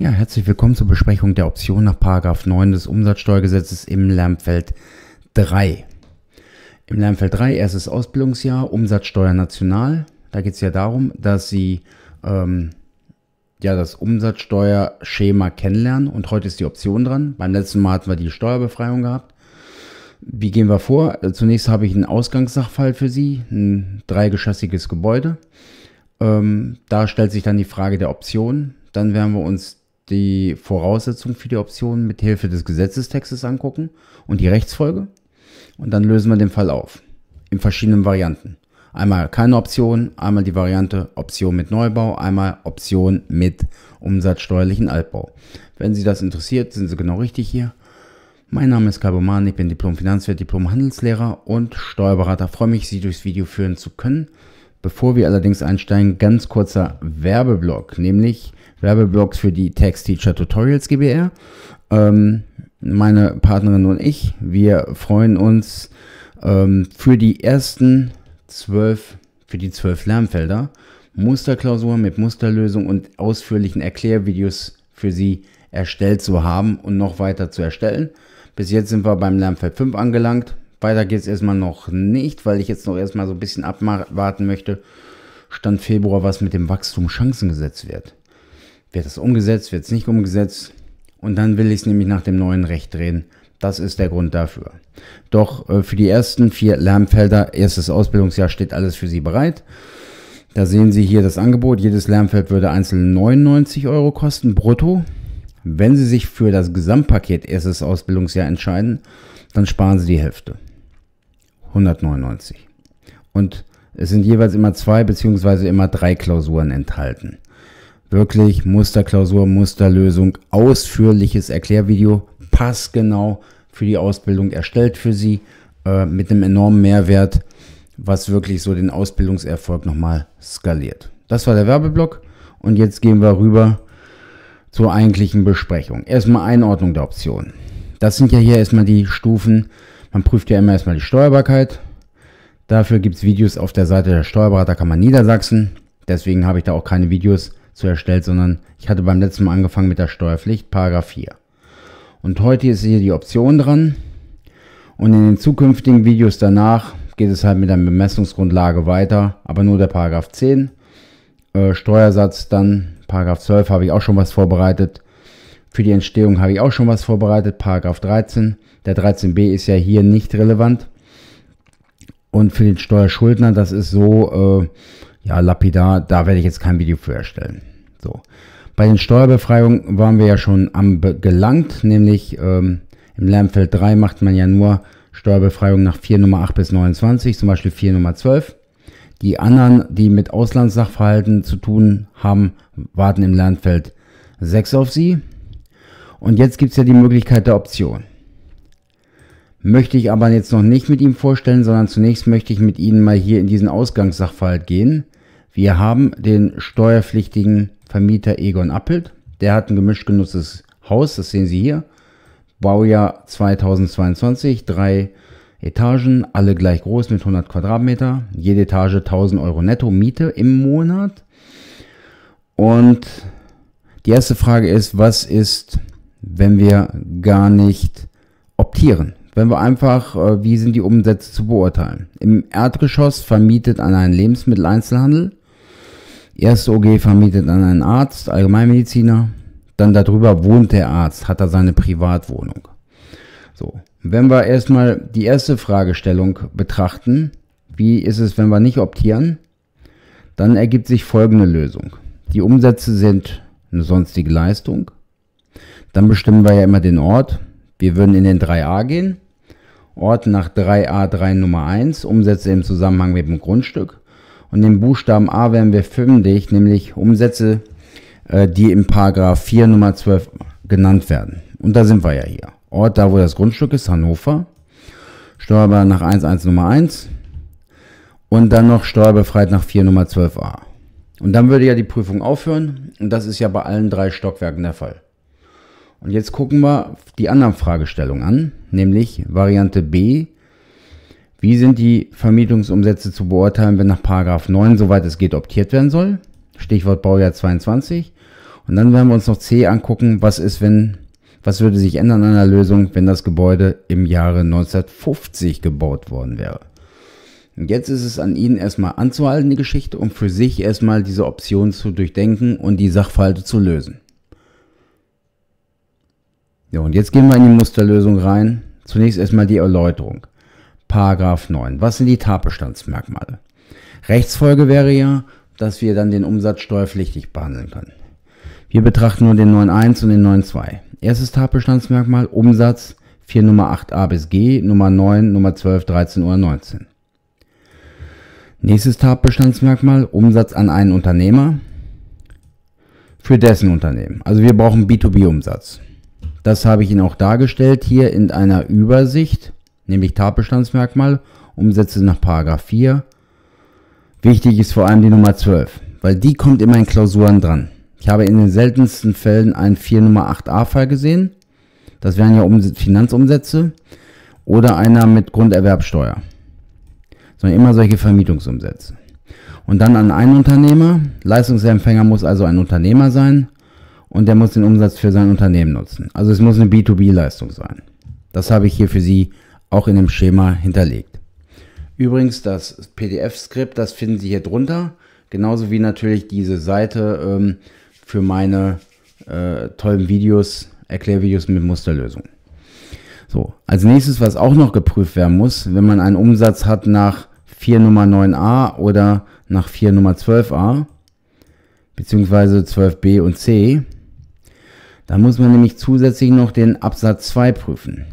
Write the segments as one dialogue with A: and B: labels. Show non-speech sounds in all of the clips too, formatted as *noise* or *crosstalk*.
A: Ja, herzlich willkommen zur Besprechung der Option nach 9 des Umsatzsteuergesetzes im Lernfeld 3. Im Lernfeld 3, erstes Ausbildungsjahr, Umsatzsteuer national. Da geht es ja darum, dass Sie ähm, ja das Umsatzsteuerschema kennenlernen und heute ist die Option dran. Beim letzten Mal hatten wir die Steuerbefreiung gehabt. Wie gehen wir vor? Äh, zunächst habe ich einen Ausgangssachfall für Sie, ein dreigeschossiges Gebäude. Ähm, da stellt sich dann die Frage der Option. Dann werden wir uns die Voraussetzung für die Optionen mit Hilfe des Gesetzestextes angucken und die Rechtsfolge und dann lösen wir den Fall auf in verschiedenen Varianten. Einmal keine Option, einmal die Variante Option mit Neubau, einmal Option mit umsatzsteuerlichen Altbau. Wenn Sie das interessiert, sind Sie genau richtig hier. Mein Name ist Carbo Mann, ich bin Diplom-Finanzwirt, Diplom-Handelslehrer und Steuerberater. Ich freue mich, Sie durchs Video führen zu können. Bevor wir allerdings einsteigen, ganz kurzer Werbeblock, nämlich Werbeblocks für die Text Teacher Tutorials GBR. Ähm, meine Partnerin und ich, wir freuen uns ähm, für die ersten zwölf, für die zwölf Lernfelder Musterklausuren mit Musterlösung und ausführlichen Erklärvideos für Sie erstellt zu haben und noch weiter zu erstellen. Bis jetzt sind wir beim Lernfeld 5 angelangt. Weiter geht es erstmal noch nicht, weil ich jetzt noch erstmal so ein bisschen abwarten möchte. Stand Februar, was mit dem Wachstum Chancengesetz wird. Wird das umgesetzt, wird es nicht umgesetzt? Und dann will ich es nämlich nach dem neuen Recht drehen. Das ist der Grund dafür. Doch äh, für die ersten vier Lernfelder, erstes Ausbildungsjahr, steht alles für Sie bereit. Da sehen Sie hier das Angebot. Jedes Lernfeld würde einzeln 99 Euro kosten, brutto. Wenn Sie sich für das Gesamtpaket erstes Ausbildungsjahr entscheiden, dann sparen Sie die Hälfte. 199. Und es sind jeweils immer zwei beziehungsweise immer drei Klausuren enthalten. Wirklich Musterklausur, Musterlösung, ausführliches Erklärvideo, passgenau für die Ausbildung erstellt für Sie, äh, mit einem enormen Mehrwert, was wirklich so den Ausbildungserfolg nochmal skaliert. Das war der Werbeblock und jetzt gehen wir rüber zur eigentlichen Besprechung. Erstmal Einordnung der Optionen. Das sind ja hier erstmal die Stufen, man prüft ja immer erstmal die Steuerbarkeit. Dafür gibt es Videos auf der Seite der Steuerberaterkammer Niedersachsen. Deswegen habe ich da auch keine Videos zu erstellt, sondern ich hatte beim letzten Mal angefangen mit der Steuerpflicht, Paragraph 4. Und heute ist hier die Option dran. Und in den zukünftigen Videos danach geht es halt mit der Bemessungsgrundlage weiter, aber nur der Paragraph 10. Äh, Steuersatz dann, Paragraph 12 habe ich auch schon was vorbereitet. Für die Entstehung habe ich auch schon was vorbereitet, Paragraph 13. Der 13b ist ja hier nicht relevant. Und für den Steuerschuldner, das ist so, äh, ja, lapidar, da werde ich jetzt kein Video für erstellen. So. Bei den Steuerbefreiungen waren wir ja schon am gelangt, nämlich ähm, im Lernfeld 3 macht man ja nur Steuerbefreiung nach 4 Nummer 8 bis 29, zum Beispiel 4 Nummer 12. Die anderen, die mit Auslandssachverhalten zu tun haben, warten im Lernfeld 6 auf sie. Und jetzt gibt es ja die Möglichkeit der Option. Möchte ich aber jetzt noch nicht mit ihm vorstellen, sondern zunächst möchte ich mit Ihnen mal hier in diesen Ausgangssachverhalt gehen. Wir haben den steuerpflichtigen Vermieter Egon Appelt. Der hat ein gemischt genutztes Haus, das sehen Sie hier. Baujahr 2022, drei Etagen, alle gleich groß mit 100 Quadratmeter. Jede Etage 1000 Euro netto Miete im Monat. Und die erste Frage ist, was ist wenn wir gar nicht optieren. Wenn wir einfach, äh, wie sind die Umsätze zu beurteilen? Im Erdgeschoss vermietet an einen Lebensmitteleinzelhandel, erste OG vermietet an einen Arzt, Allgemeinmediziner, dann darüber wohnt der Arzt, hat er seine Privatwohnung. So, wenn wir erstmal die erste Fragestellung betrachten, wie ist es, wenn wir nicht optieren, dann ergibt sich folgende Lösung. Die Umsätze sind eine sonstige Leistung, dann bestimmen wir ja immer den Ort. Wir würden in den 3a gehen. Ort nach 3a3 Nummer 1, Umsätze im Zusammenhang mit dem Grundstück. Und den Buchstaben A werden wir fündig, nämlich Umsätze, äh, die im Paragraph 4 Nummer 12 genannt werden. Und da sind wir ja hier. Ort da, wo das Grundstück ist, Hannover. Steuerbar nach 11 Nummer 1. Und dann noch steuerbefreit nach 4 Nummer 12a. Und dann würde ja die Prüfung aufhören. Und das ist ja bei allen drei Stockwerken der Fall. Und jetzt gucken wir die anderen Fragestellungen an, nämlich Variante B. Wie sind die Vermietungsumsätze zu beurteilen, wenn nach Paragraph 9, soweit es geht, optiert werden soll? Stichwort Baujahr 22. Und dann werden wir uns noch C angucken, was ist, wenn, was würde sich ändern an der Lösung, wenn das Gebäude im Jahre 1950 gebaut worden wäre? Und jetzt ist es an Ihnen erstmal anzuhalten, die Geschichte, um für sich erstmal diese Option zu durchdenken und die Sachverhalte zu lösen. Ja, und jetzt gehen wir in die Musterlösung rein. Zunächst erstmal die Erläuterung. Paragraph 9. Was sind die Tatbestandsmerkmale? Rechtsfolge wäre ja, dass wir dann den Umsatz steuerpflichtig behandeln können. Wir betrachten nur den 9.1 und den 9.2. Erstes Tatbestandsmerkmal Umsatz 4 Nummer 8a bis g, Nummer 9, Nummer 12, 13 oder 19. Nächstes Tatbestandsmerkmal Umsatz an einen Unternehmer für dessen Unternehmen. Also wir brauchen B2B-Umsatz. Das habe ich Ihnen auch dargestellt hier in einer Übersicht, nämlich Tatbestandsmerkmal, Umsätze nach Paragraph 4. Wichtig ist vor allem die Nummer 12, weil die kommt immer in Klausuren dran. Ich habe in den seltensten Fällen einen 4 Nummer 8a Fall gesehen. Das wären ja Finanzumsätze oder einer mit Grunderwerbsteuer. Sondern immer solche Vermietungsumsätze. Und dann an einen Unternehmer. Leistungsempfänger muss also ein Unternehmer sein und der muss den Umsatz für sein Unternehmen nutzen. Also es muss eine B2B-Leistung sein. Das habe ich hier für Sie auch in dem Schema hinterlegt. Übrigens, das PDF-Skript, das finden Sie hier drunter, genauso wie natürlich diese Seite ähm, für meine äh, tollen Videos, Erklärvideos mit Musterlösung. So, als nächstes, was auch noch geprüft werden muss, wenn man einen Umsatz hat nach 4 Nummer 9a oder nach 4 Nummer 12a, beziehungsweise 12b und c, da muss man nämlich zusätzlich noch den Absatz 2 prüfen.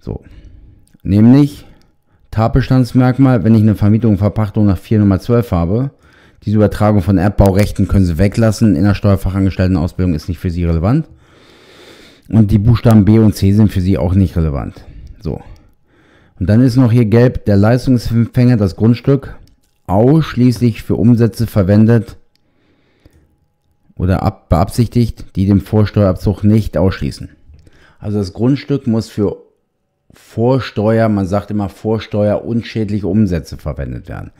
A: So, nämlich Tatbestandsmerkmal, wenn ich eine Vermietung und Verpachtung nach 4 Nummer 12 habe, diese Übertragung von Erbbaurechten können Sie weglassen. In der Steuerfachangestelltenausbildung ist nicht für Sie relevant. Und die Buchstaben B und C sind für Sie auch nicht relevant. So. Und dann ist noch hier gelb der Leistungsempfänger das Grundstück ausschließlich für Umsätze verwendet, oder beabsichtigt, die den Vorsteuerabzug nicht ausschließen. Also das Grundstück muss für Vorsteuer, man sagt immer Vorsteuer unschädliche Umsätze verwendet werden,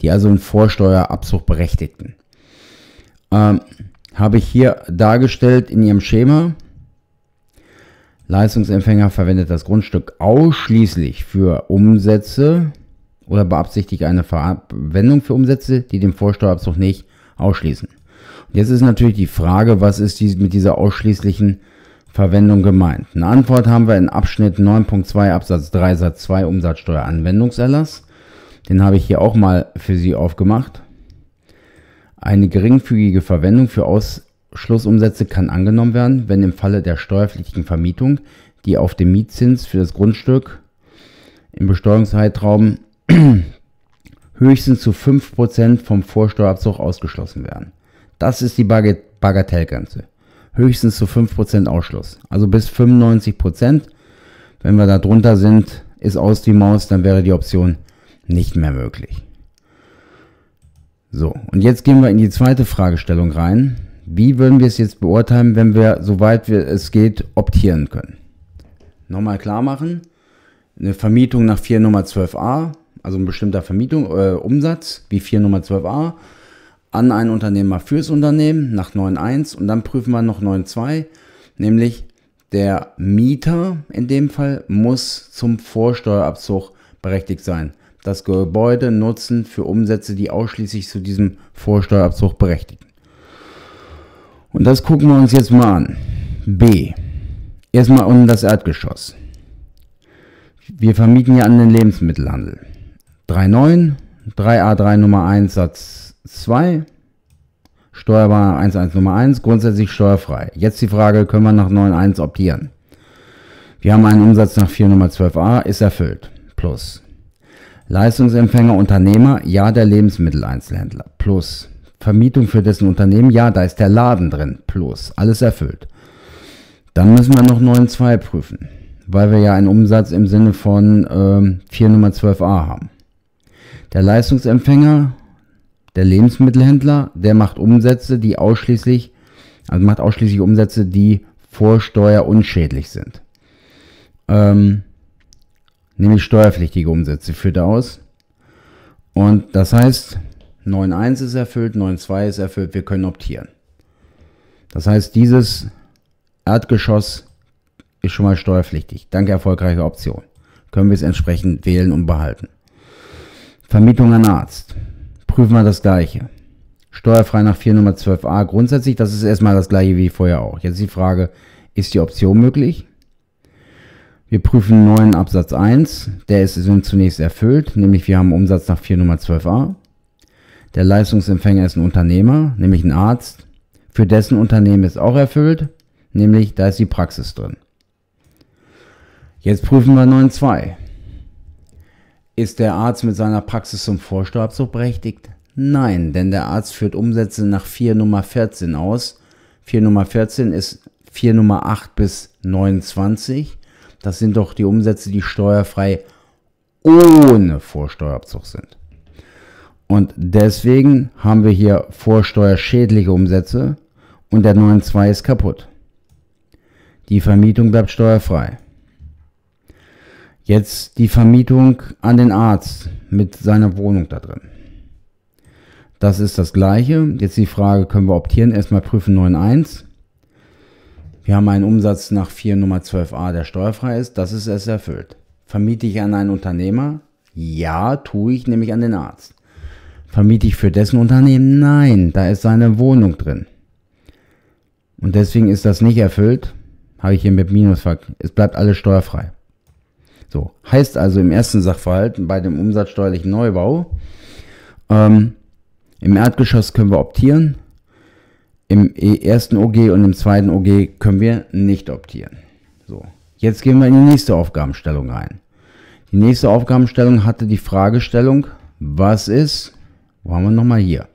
A: die also einen Vorsteuerabzug berechtigten. Ähm, habe ich hier dargestellt in Ihrem Schema. Leistungsempfänger verwendet das Grundstück ausschließlich für Umsätze oder beabsichtigt eine Verwendung für Umsätze, die den Vorsteuerabzug nicht ausschließen jetzt ist natürlich die Frage, was ist dies mit dieser ausschließlichen Verwendung gemeint? Eine Antwort haben wir in Abschnitt 9.2 Absatz 3 Satz 2 Umsatzsteueranwendungserlass. Den habe ich hier auch mal für Sie aufgemacht. Eine geringfügige Verwendung für Ausschlussumsätze kann angenommen werden, wenn im Falle der steuerpflichtigen Vermietung die auf dem Mietzins für das Grundstück im Besteuerungszeitraum *clears throat* höchstens zu 5% vom Vorsteuerabzug ausgeschlossen werden. Das ist die Bagatellgrenze. Höchstens zu 5% Ausschluss. Also bis 95%. Wenn wir da drunter sind, ist aus die Maus, dann wäre die Option nicht mehr möglich. So, und jetzt gehen wir in die zweite Fragestellung rein. Wie würden wir es jetzt beurteilen, wenn wir, soweit es geht, optieren können? Nochmal klar machen. Eine Vermietung nach 4 Nummer 12a, also ein bestimmter Vermietung, äh, Umsatz wie 4 Nummer 12a, an einen Unternehmer fürs Unternehmen nach 9.1 und dann prüfen wir noch 9.2, nämlich der Mieter in dem Fall muss zum Vorsteuerabzug berechtigt sein. Das Gebäude nutzen für Umsätze, die ausschließlich zu diesem Vorsteuerabzug berechtigen. Und das gucken wir uns jetzt mal an. B. Erstmal um das Erdgeschoss. Wir vermieten ja an den Lebensmittelhandel. 3.9, 3a3 Nummer 1 Satz 2. Steuerbar 11 Nummer 1, grundsätzlich steuerfrei. Jetzt die Frage, können wir nach 9.1 optieren? Wir haben einen Umsatz nach 4 Nummer 12a, ist erfüllt. Plus. Leistungsempfänger Unternehmer, ja der Lebensmitteleinzelhändler. Plus. Vermietung für dessen Unternehmen, ja, da ist der Laden drin. Plus. Alles erfüllt. Dann müssen wir noch 9.2 prüfen, weil wir ja einen Umsatz im Sinne von ähm, 4 Nummer 12a haben. Der Leistungsempfänger der Lebensmittelhändler, der macht Umsätze, die ausschließlich, also macht ausschließlich Umsätze, die vor Steuer unschädlich sind. Ähm, nämlich steuerpflichtige Umsätze führt er aus. Und das heißt, 9.1 ist erfüllt, 9.2 ist erfüllt, wir können optieren. Das heißt, dieses Erdgeschoss ist schon mal steuerpflichtig. Dank erfolgreicher Option können wir es entsprechend wählen und behalten. Vermietung an Arzt prüfen wir das gleiche. Steuerfrei nach 4 Nummer 12a grundsätzlich, das ist erstmal das gleiche wie vorher auch. Jetzt die Frage, ist die Option möglich? Wir prüfen 9 Absatz 1, der ist zunächst erfüllt, nämlich wir haben Umsatz nach 4 Nummer 12a. Der Leistungsempfänger ist ein Unternehmer, nämlich ein Arzt, für dessen Unternehmen ist auch erfüllt, nämlich da ist die Praxis drin. Jetzt prüfen wir 9.2. Ist der Arzt mit seiner Praxis zum Vorsteuerabzug berechtigt? Nein, denn der Arzt führt Umsätze nach 4 Nummer 14 aus. 4 Nummer 14 ist 4 Nummer 8 bis 29. Das sind doch die Umsätze, die steuerfrei ohne Vorsteuerabzug sind. Und deswegen haben wir hier vorsteuerschädliche Umsätze und der 9.2 ist kaputt. Die Vermietung bleibt steuerfrei. Jetzt die Vermietung an den Arzt mit seiner Wohnung da drin. Das ist das gleiche. Jetzt die Frage, können wir optieren? Erstmal prüfen 9.1. Wir haben einen Umsatz nach 4 Nummer 12a, der steuerfrei ist. Das ist es erfüllt. Vermiete ich an einen Unternehmer? Ja, tue ich, nämlich an den Arzt. Vermiete ich für dessen Unternehmen? Nein, da ist seine Wohnung drin. Und deswegen ist das nicht erfüllt. Habe ich hier mit Minus. Es bleibt alles steuerfrei. So, heißt also im ersten Sachverhalt bei dem umsatzsteuerlichen Neubau, ähm, im Erdgeschoss können wir optieren, im e-, ersten OG und im zweiten OG können wir nicht optieren. So, jetzt gehen wir in die nächste Aufgabenstellung rein. Die nächste Aufgabenstellung hatte die Fragestellung, was ist, wo haben wir nochmal hier?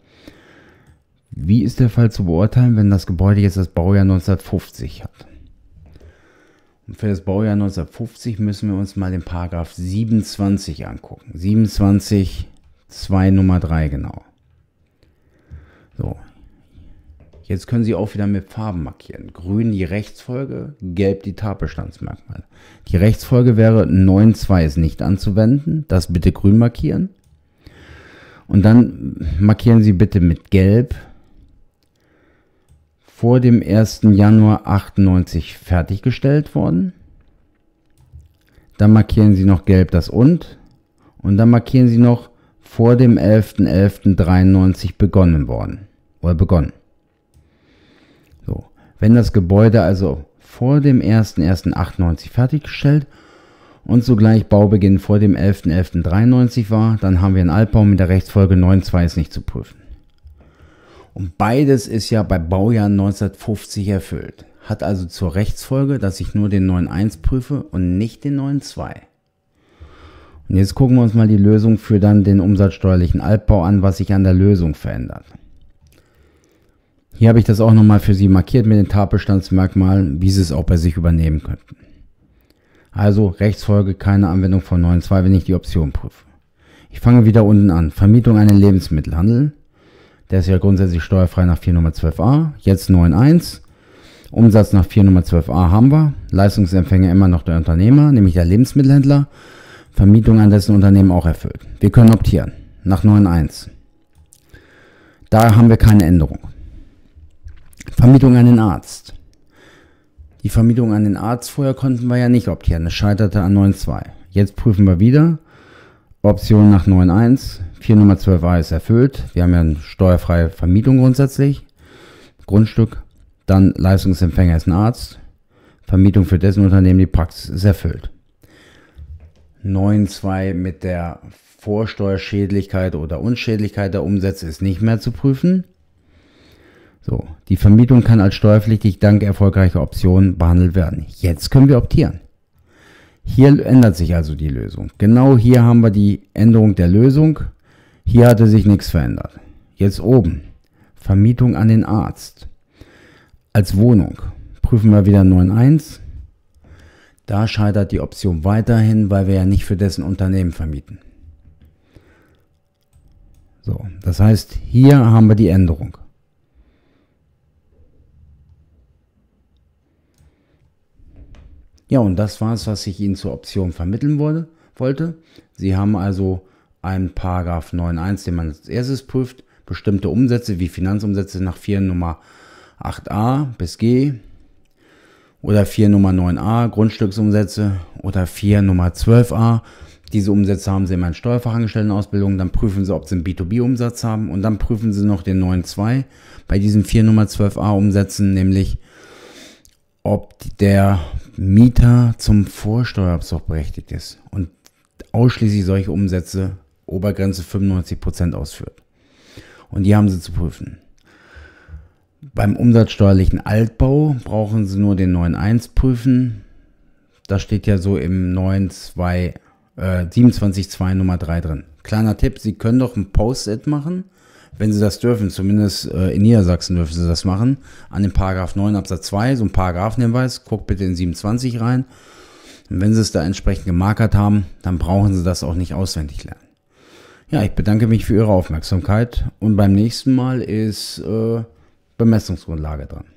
A: Wie ist der Fall zu beurteilen, wenn das Gebäude jetzt das Baujahr 1950 hat? Und für das Baujahr 1950 müssen wir uns mal den Paragraph 27 angucken. 27, 2 Nummer 3 genau. So. Jetzt können Sie auch wieder mit Farben markieren. Grün die Rechtsfolge, gelb die Tatbestandsmerkmale. Die Rechtsfolge wäre 9.2 ist nicht anzuwenden. Das bitte grün markieren. Und dann markieren Sie bitte mit gelb vor dem 1. Januar 98 fertiggestellt worden. Dann markieren Sie noch gelb das und. Und dann markieren Sie noch vor dem 11.11.93 begonnen worden. Oder begonnen. So. Wenn das Gebäude also vor dem 1.1.98 fertiggestellt und zugleich Baubeginn vor dem 11.11.93 war, dann haben wir einen Altbau mit der Rechtsfolge 9.2 ist nicht zu prüfen. Und beides ist ja bei Baujahr 1950 erfüllt. Hat also zur Rechtsfolge, dass ich nur den 9.1 prüfe und nicht den 9.2. Und jetzt gucken wir uns mal die Lösung für dann den umsatzsteuerlichen Altbau an, was sich an der Lösung verändert. Hier habe ich das auch nochmal für Sie markiert mit den Tatbestandsmerkmalen, wie Sie es auch bei sich übernehmen könnten. Also Rechtsfolge keine Anwendung von 9.2, wenn ich die Option prüfe. Ich fange wieder unten an. Vermietung einen Lebensmittelhandel. Der ist ja grundsätzlich steuerfrei nach 412 a jetzt 9.1. Umsatz nach 412 a haben wir. Leistungsempfänger immer noch der Unternehmer, nämlich der Lebensmittelhändler. Vermietung an dessen Unternehmen auch erfüllt. Wir können optieren nach 9.1. Da haben wir keine Änderung. Vermietung an den Arzt. Die Vermietung an den Arzt vorher konnten wir ja nicht optieren. Es scheiterte an 9.2. Jetzt prüfen wir wieder. Option nach 9.1, 4 Nummer 12a ist erfüllt. Wir haben ja eine steuerfreie Vermietung grundsätzlich. Grundstück. Dann Leistungsempfänger ist ein Arzt. Vermietung für dessen Unternehmen, die Praxis ist erfüllt. 9.2 mit der Vorsteuerschädlichkeit oder Unschädlichkeit der Umsätze ist nicht mehr zu prüfen. So, die Vermietung kann als steuerpflichtig dank erfolgreicher Optionen behandelt werden. Jetzt können wir optieren. Hier ändert sich also die Lösung. Genau hier haben wir die Änderung der Lösung. Hier hatte sich nichts verändert. Jetzt oben. Vermietung an den Arzt. Als Wohnung prüfen wir wieder 9.1. Da scheitert die Option weiterhin, weil wir ja nicht für dessen Unternehmen vermieten. So, das heißt, hier haben wir die Änderung. Ja, und das war es, was ich Ihnen zur Option vermitteln wollte. wollte. Sie haben also einen Paragraph 9.1, den man als erstes prüft, bestimmte Umsätze wie Finanzumsätze nach 4 Nummer 8a bis g oder 4 Nummer 9a Grundstücksumsätze oder 4 Nummer 12a. Diese Umsätze haben Sie in meiner Steuerfachangestelltenausbildung, dann prüfen Sie, ob Sie einen B2B-Umsatz haben und dann prüfen Sie noch den 9.2 bei diesen 4 Nummer 12a Umsätzen, nämlich ob der Mieter zum Vorsteuerabzug berechtigt ist und ausschließlich solche Umsätze Obergrenze 95% ausführt. Und die haben sie zu prüfen. Beim umsatzsteuerlichen Altbau brauchen sie nur den 9.1 prüfen. Das steht ja so im 9.2, äh, 27.2 Nummer 3 drin. Kleiner Tipp, Sie können doch ein Post-it machen wenn sie das dürfen, zumindest äh, in Niedersachsen dürfen sie das machen, an den Paragraph 9 Absatz 2, so ein Paragraphenhinweis, guckt bitte in 27 rein. Und wenn sie es da entsprechend gemarkert haben, dann brauchen sie das auch nicht auswendig lernen. Ja, ich bedanke mich für Ihre Aufmerksamkeit und beim nächsten Mal ist äh, Bemessungsgrundlage dran.